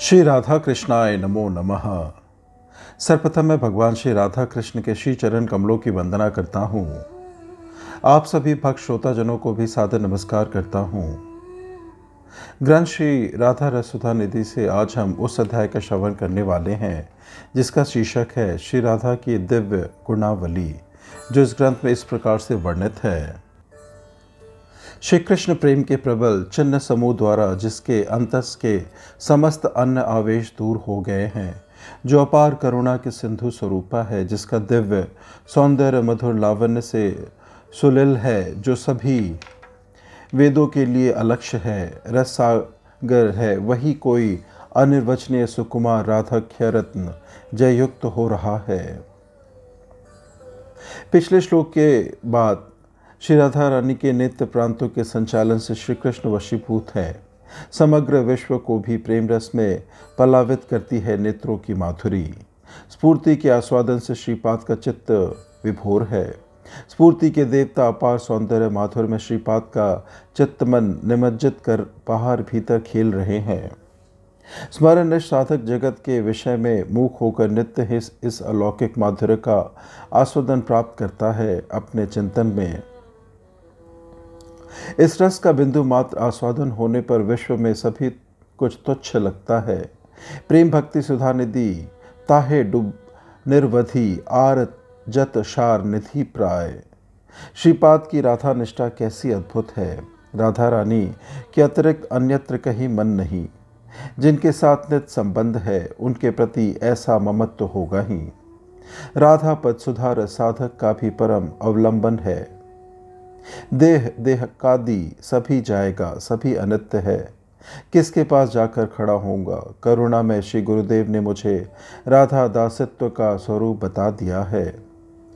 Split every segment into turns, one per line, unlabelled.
श्री राधा कृष्णाय नमो नमः सर्वप्रथम मैं भगवान श्री राधा कृष्ण के श्री चरण कमलों की वंदना करता हूँ आप सभी भक्त श्रोताजनों को भी सादर नमस्कार करता हूँ ग्रंथ श्री राधा रसुधा निधि से आज हम उस अध्याय का श्रवण करने वाले हैं जिसका शीर्षक है श्री राधा की दिव्य गुणावली जो इस ग्रंथ में इस प्रकार से वर्णित है श्री कृष्ण प्रेम के प्रबल चिन्ह समूह द्वारा जिसके अंतस के समस्त अन्य आवेश दूर हो गए हैं जो अपार करुणा के सिंधु स्वरूपा है जिसका दिव्य सौंदर्य मधुर लावण्य से सुलिल है जो सभी वेदों के लिए अलक्ष्य है रसागर है वही कोई अनिर्वचनीय सुकुमार राधाख्य रत्न जयुक्त हो रहा है पिछले श्लोक के बाद श्री राधा रानी के नित्य प्रांतों के संचालन से श्री कृष्ण वशीभूत हैं समग्र विश्व को भी प्रेम रस में पलावित करती है नेत्रों की माधुरी स्फूर्ति के आस्वादन से श्रीपाद का चित्त विभोर है स्फूर्ति के देवता अपार सौंदर्य माधुर में श्रीपाद का चित्तमन निमज्जित कर बाहर भीतर खेल रहे हैं स्मरण साधक जगत के विषय में मुख होकर नित्य इस अलौकिक माधुर्य का आस्वादन प्राप्त करता है अपने चिंतन में इस रस का बिंदु मात्र आस्वादन होने पर विश्व में सभी कुछ तुच्छ लगता है प्रेम भक्ति सुधा निधि ताहे डुब निर्वधि आर जत शार निधि प्राय श्रीपाद की राधा निष्ठा कैसी अद्भुत है राधा रानी के अतिरिक्त अन्यत्र कहीं मन नहीं जिनके साथ नित संबंध है उनके प्रति ऐसा ममत्व तो होगा ही राधा पद सुधार साधक का भी परम अवलंबन है देह देह कादि सभी जाएगा सभी अनित्य है किसके पास जाकर खड़ा होऊंगा करुणा में श्री गुरुदेव ने मुझे राधा दासत्व का स्वरूप बता दिया है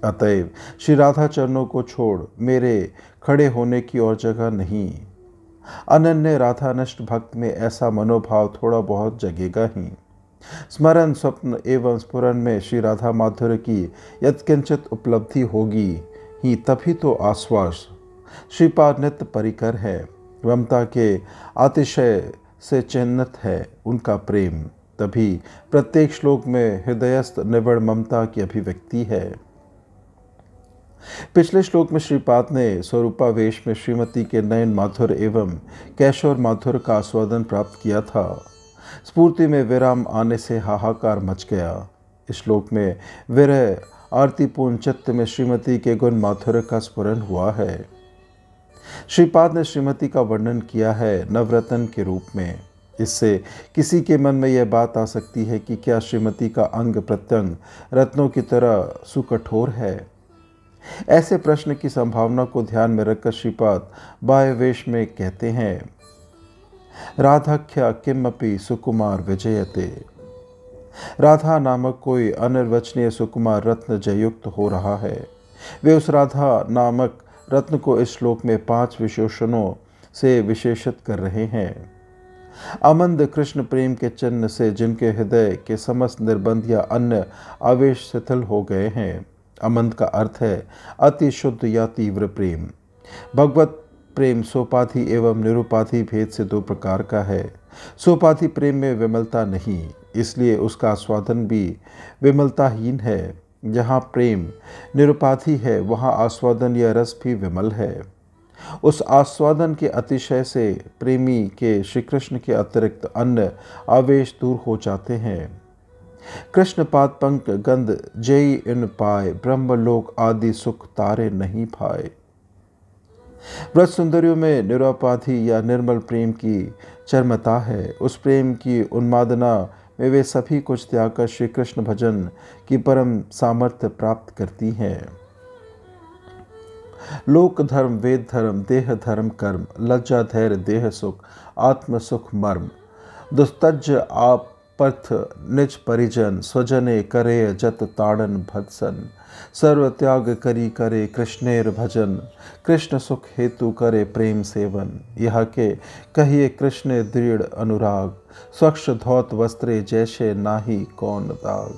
अतएव श्री राधा चरणों को छोड़ मेरे खड़े होने की और जगह नहीं अनन्य नष्ट भक्त में ऐसा मनोभाव थोड़ा बहुत जगेगा ही स्मरण स्वप्न एवं स्पुरन में श्री राधा माधुर्य की यत्किंचित उपलब्धि होगी ही तभी तो आश्वास श्रीपाद नित्य परिकर है ममता के अतिशय से चिन्हित है उनका प्रेम तभी प्रत्येक श्लोक में हृदयस्थ निवड़ ममता की अभिव्यक्ति है पिछले श्लोक में श्रीपाद ने स्वरूपावेश में श्रीमती के नयन माधुर एवं कैशोर माधुर का आस्वादन प्राप्त किया था स्फूर्ति में विराम आने से हाहाकार मच गया इस श्लोक में विरह आरतीपूर्ण चित्त में श्रीमती के गुण माथुर का स्मरण हुआ है श्रीपाद ने श्रीमती का वर्णन किया है नवरत्न के रूप में इससे किसी के मन में यह बात आ सकती है कि क्या श्रीमती का अंग प्रत्यंग रत्नों की तरह सुकठोर है ऐसे प्रश्न की संभावना को ध्यान में रखकर श्रीपाद बाह्य वेश में कहते हैं राधाख्या किमपि सुकुमार विजयते राधा नामक कोई अनिर्वचनीय सुकुमार रत्न जयुक्त हो रहा है वे उस राधा नामक रत्न को इस श्लोक में पांच विशेषणों से विशेषित कर रहे हैं अमंद कृष्ण प्रेम के चिन्ह से जिनके हृदय के समस्त निर्बंध या अन्य आवेश शिथिल हो गए हैं अमंद का अर्थ है अति शुद्ध या तीव्र प्रेम भगवत प्रेम सोपाधि एवं निरुपाधि भेद से दो प्रकार का है सोपाधि प्रेम में विमलता नहीं इसलिए उसका स्वादन भी विमलताहीन है जहाँ प्रेम निरुपाधि है वहाँ आस्वादन या रस भी विमल है उस आस्वादन के अतिशय से प्रेमी के श्री कृष्ण के अतिरिक्त अन्य आवेश दूर हो जाते हैं कृष्ण पाद पंक गंध जय इन पाए ब्रह्मलोक आदि सुख तारे नहीं पाए व्रत सुंदरियों में निरापाधि या निर्मल प्रेम की चरमता है उस प्रेम की उन्मादना वे वे सभी कुछ त्याग कर श्री कृष्ण भजन की परम सामर्थ्य प्राप्त करती हैं लोक धर्म वेद धर्म देह धर्म कर्म लज्जा धैर्य देह सुख आत्म सुख मर्म दुस्तज आप पर्थ निज परिजन स्वजने करे जत ताड़न भत्सन सर्व त्याग करी करे कृष्णेर भजन कृष्ण सुख हेतु करे प्रेम सेवन यह के कहिए कृष्ण दृढ़ अनुराग स्वच्छ धौत वस्त्रे जैसे नाही कौन दाग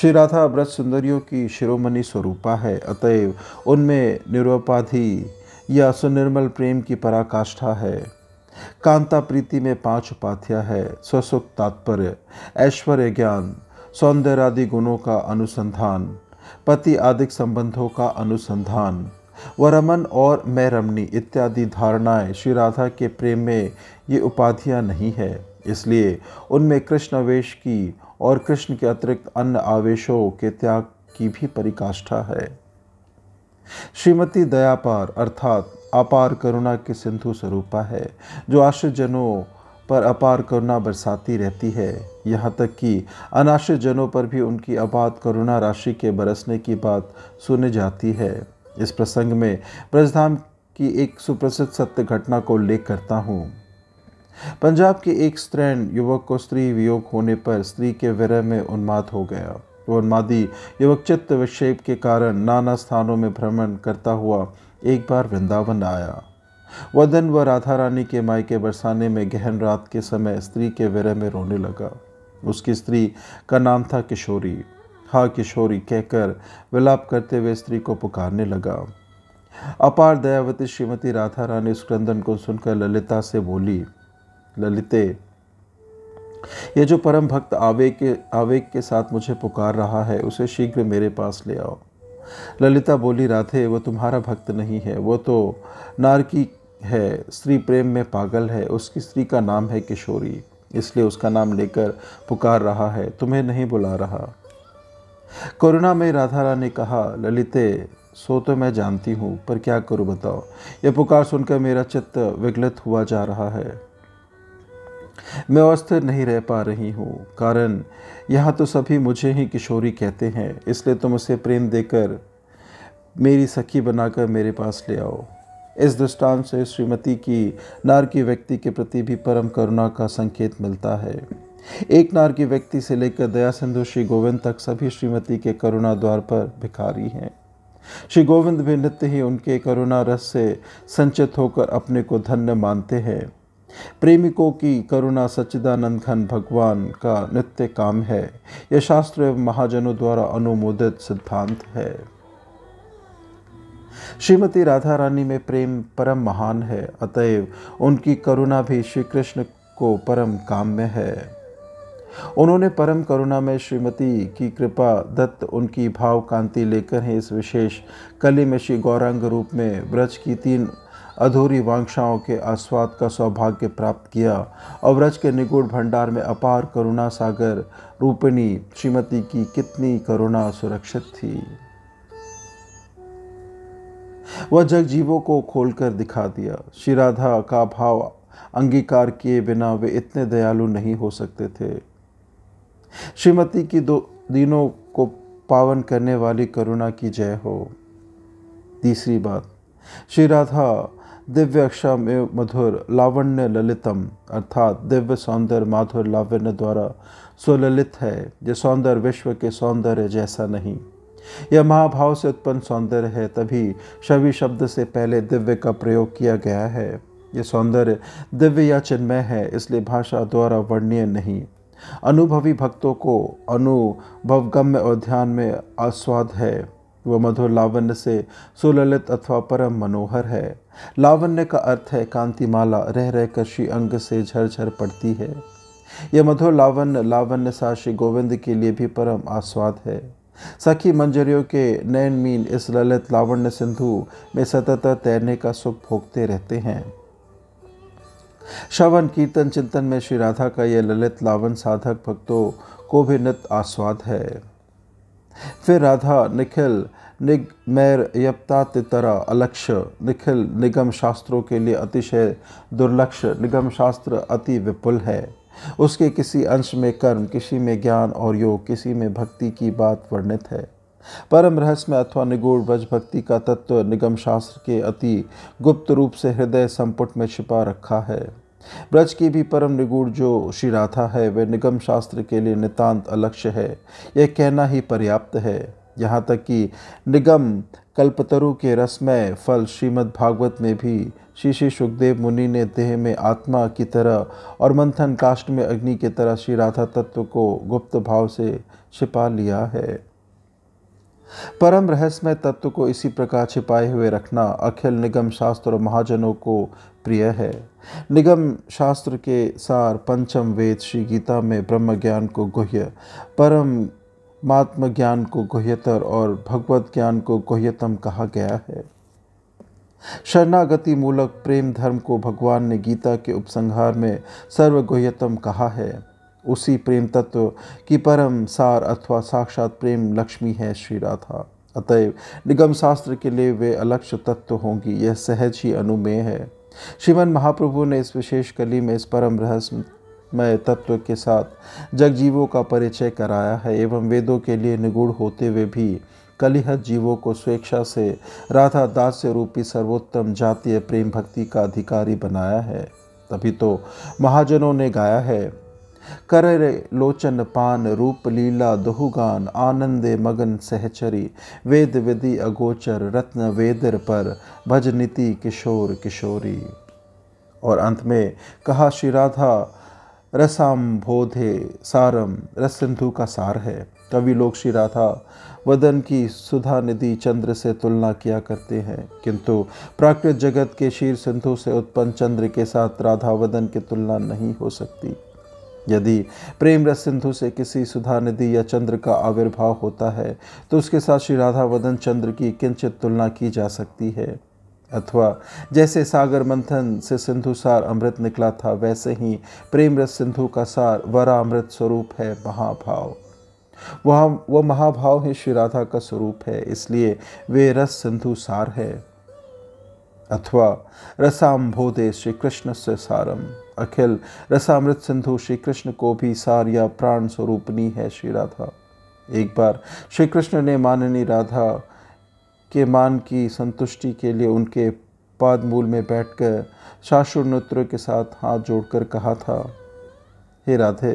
श्री राधा व्रत सुंदरियों की शिरोमणि स्वरूपा है अतएव उनमें निरुपाधि या सुनिर्मल प्रेम की पराकाष्ठा है कांता प्रीति में पांच उपाध्याय है स्वसुख तात्पर्य ऐश्वर्य ज्ञान सौंदर्य आदि गुणों का अनुसंधान पति आदि संबंधों का अनुसंधान व रमन और मैं रमणी इत्यादि धारणाएं श्री राधा के प्रेम में ये उपाधियां नहीं है इसलिए उनमें कृष्ण आवेश की और कृष्ण के अतिरिक्त अन्य आवेशों के त्याग की भी परिकाष्ठा है श्रीमती दयापार अर्थात अपार करुणा के सिंधु स्वरूपा है जो आश्रयजनों पर अपार करुणा बरसाती रहती है यहाँ तक कि अनाश्रित जनों पर भी उनकी अपात करुणा राशि के बरसने की बात सुने जाती है इस प्रसंग में ब्रजधाम की एक सुप्रसिद्ध सत्य घटना को उल्लेख करता हूँ पंजाब के एक स्त्रैण युवक को स्त्री वियोग होने पर स्त्री के विरह में उन्माद हो गया वह उन्मादी युवक चित्त विक्षेप के कारण नाना स्थानों में भ्रमण करता हुआ एक बार वृंदावन आया वदन व राधा रानी के मायके बरसाने में गहन रात के समय स्त्री के विरह में रोने लगा उसकी स्त्री का नाम था किशोरी हा किशोरी कहकर विलाप करते हुए स्त्री को पुकारने लगा अपार दयावती श्रीमती राधा रानी उस क्रंदन को सुनकर ललिता से बोली ललिते ये जो परम भक्त आवेग के आवेग के साथ मुझे पुकार रहा है उसे शीघ्र मेरे पास ले आओ ललिता बोली राधे वो तुम्हारा भक्त नहीं है वो तो नारकी है स्त्री प्रेम में पागल है उसकी स्त्री का नाम है किशोरी इसलिए उसका नाम लेकर पुकार रहा है तुम्हें नहीं बुला रहा करुणा में राधारा ने कहा ललिते सो तो मैं जानती हूँ पर क्या करूँ बताओ यह पुकार सुनकर मेरा चित्त विगलित हुआ जा रहा है मैं अस्थिर नहीं रह पा रही हूँ कारण यहाँ तो सभी मुझे ही किशोरी कहते हैं इसलिए तुम उसे प्रेम देकर मेरी सखी बनाकर मेरे पास ले आओ इस दृष्टांत से श्रीमती की नार की व्यक्ति के प्रति भी परम करुणा का संकेत मिलता है एक नार की व्यक्ति से लेकर दया सिंधु श्री गोविंद तक सभी श्रीमती के करुणा द्वार पर भिखारी हैं श्री गोविंद भी नित्य ही उनके करुणा रस से संचित होकर अपने को धन्य मानते हैं प्रेमिकों की करुणा सच्चिदानंद घन भगवान का नित्य काम है यह शास्त्र एवं महाजनों द्वारा अनुमोदित सिद्धांत है श्रीमती राधा रानी में प्रेम परम महान है अतएव उनकी करुणा भी श्री कृष्ण को परम काम में है उन्होंने परम करुणा में श्रीमती की कृपा दत्त उनकी भाव कांति लेकर ही इस विशेष कली में श्री गौरांग रूप में ब्रज की तीन अधूरी वांछाओं के आस्वाद का सौभाग्य प्राप्त किया और व्रज के निगूढ़ भंडार में अपार करुणा सागर रूपिणी श्रीमती की कितनी करुणा सुरक्षित थी वह जग जीवों को खोलकर दिखा दिया श्री राधा का भाव अंगीकार किए बिना वे इतने दयालु नहीं हो सकते थे श्रीमती की दो दिनों को पावन करने वाली करुणा की जय हो तीसरी बात श्री राधा दिव्यक्षा में मधुर लावण्य ललितम अर्थात दिव्य सौंदर्य माधुर लावण्य द्वारा सुललित है यह सौंदर्य विश्व के सौंदर्य जैसा नहीं यह महाभाव से उत्पन्न सौंदर्य है तभी शवि शब्द से पहले दिव्य का प्रयोग किया गया है यह सौंदर्य दिव्य या चिन्मय है इसलिए भाषा द्वारा वर्णीय नहीं अनुभवी भक्तों को अनुभवगम्य और ध्यान में आस्वाद है वह मधुर लावण्य से सुललित अथवा परम मनोहर है लावण्य का अर्थ है कांतिमाला रह रह कर श्री अंग से झरझर पड़ती है यह मधुर लावण्य लावण्य सा श्री गोविंद के लिए भी परम आस्वाद है सखी मंजरियों के नयन मीन इस ललित लावण्य सिंधु में सतत तैरने का सुख भोगते रहते हैं श्रवण कीर्तन चिंतन में श्री राधा का यह ललित लावण साधक भक्तों को भी नित आस्वाद है फिर राधा निखिल निगमैर तितरा अलक्ष्य निखिल निगम शास्त्रों के लिए अतिशय दुर्लक्ष निगम शास्त्र अति विपुल है उसके किसी अंश में कर्म किसी में ज्ञान और योग किसी में भक्ति की बात वर्णित है परम रहस्यमय अथवा निगूढ़ ब्रज भक्ति का तत्व निगम शास्त्र के अति गुप्त रूप से हृदय संपुट में छिपा रखा है ब्रज की भी परम निगूढ़ जो श्री राधा है वह निगम शास्त्र के लिए नितांत अलक्ष्य है यह कहना ही पर्याप्त है यहाँ तक कि निगम कल्पतरु के रसमय फल श्रीमद् भागवत में भी श्री श्री सुखदेव मुनि ने देह में आत्मा की तरह और मंथन काष्ट में अग्नि की तरह श्री राधा तत्व को गुप्त भाव से छिपा लिया है परम रहस्यमय तत्व को इसी प्रकार छिपाए हुए रखना अखिल निगम शास्त्र और महाजनों को प्रिय है निगम शास्त्र के सार पंचम वेद श्री गीता में ब्रह्म ज्ञान को गुह्य परम मात्म ज्ञान को गुह्यतर और भगवत ज्ञान को गुह्यतम कहा गया है शरणागति मूलक प्रेम धर्म को भगवान ने गीता के उपसंहार में सर्वगुह्यतम कहा है उसी प्रेम तत्व की परम सार अथवा साक्षात प्रेम लक्ष्मी है श्री राधा अतएव निगम शास्त्र के लिए वे अलक्ष्य तत्व होंगी यह सहज ही अनुमेय है श्रीमन महाप्रभु ने इस विशेष कली में इस परम रहस्यमय तत्व के साथ जगजीवों का परिचय कराया है एवं वेदों के लिए निगूढ़ होते हुए भी कलिहत जीवों को स्वेच्छा से राधा दास्य रूपी सर्वोत्तम जातीय प्रेम भक्ति का अधिकारी बनाया है तभी तो महाजनों ने गाया है कररे लोचन पान रूप लीला दुहुगान आनंदे मगन सहचरी वेद विधि अगोचर रत्न वेदर पर भजनीति किशोर किशोरी और अंत में कहा श्री राधा रसाम बोधे सारम रस सिंधु का सार है कवि लोग श्री राधा वदन की सुधा निधि चंद्र से तुलना किया करते हैं किंतु प्राकृत जगत के शीर सिंधु से उत्पन्न चंद्र के साथ राधा वदन की तुलना नहीं हो सकती यदि प्रेम रस सिंधु से किसी सुधा नदी या चंद्र का आविर्भाव होता है तो उसके साथ श्री राधा वदन चंद्र की किंचित तुलना की जा सकती है अथवा जैसे सागर मंथन से सिंधु सार अमृत निकला था वैसे ही प्रेम रस सिंधु का सार वरा अमृत स्वरूप है महाभाव वह वह महाभाव ही श्री राधा का स्वरूप है इसलिए वे रस सिंधु सार है अथवा रसाम्भोदे श्री कृष्ण से सारम अखिल रसामृत सिंधु श्री कृष्ण को भी सार या प्राण स्वरूपनी है श्री राधा एक बार श्री कृष्ण ने माननी राधा के मान की संतुष्टि के लिए उनके पादमूल में बैठकर शाशुर नृत्य के साथ हाथ जोड़कर कहा था हे राधे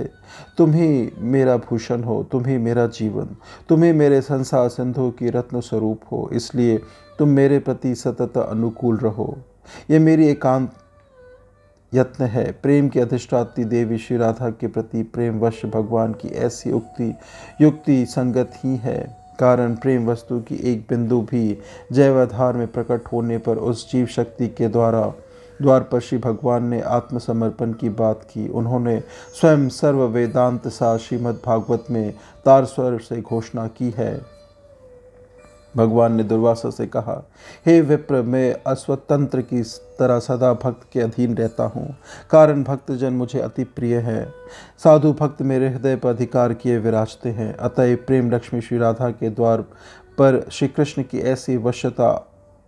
तुम ही मेरा भूषण हो तुम ही मेरा जीवन तुम ही मेरे संसार सिंधु की रत्न स्वरूप हो इसलिए तुम मेरे प्रति सतत अनुकूल रहो ये मेरी एकांत यत्न है प्रेम की अधिष्ठात्री देवी श्री राधा के प्रति प्रेमवश भगवान की ऐसी उक्ति युक्ति संगत ही है कारण प्रेम वस्तु की एक बिंदु भी जैवाधार में प्रकट होने पर उस जीव शक्ति के द्वारा द्वार पर श्री भगवान ने आत्मसमर्पण की बात की उन्होंने स्वयं सर्व वेदांत सा श्रीमद्भागवत में तार स्वर से घोषणा की है भगवान ने दुर्वासा से कहा हे विप्र मैं अस्वतंत्र की तरह सदा भक्त के अधीन रहता हूँ कारण भक्तजन मुझे अति प्रिय है साधु भक्त मेरे हृदय पर अधिकार किए विराजते हैं अतए प्रेम लक्ष्मी श्री राधा के द्वार पर श्री कृष्ण की ऐसी वश्यता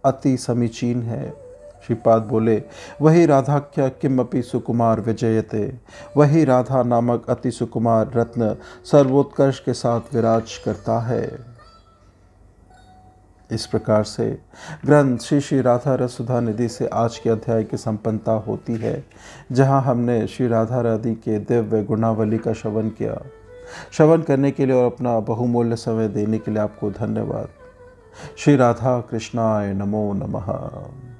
अति समीचीन है श्रीपाद बोले वही राधा क्या किमपि सुकुमार विजयते वही राधा नामक अति सुकुमार रत्न सर्वोत्कर्ष के साथ विराज करता है इस प्रकार से ग्रंथ श्री श्री राधा रस सुधा निधि से आज के अध्याय की संपन्नता होती है जहां हमने श्री राधा राधि के दिव्य गुणावली का श्रवन किया श्रवन करने के लिए और अपना बहुमूल्य समय देने के लिए आपको धन्यवाद श्री राधा कृष्णाय नमो नमः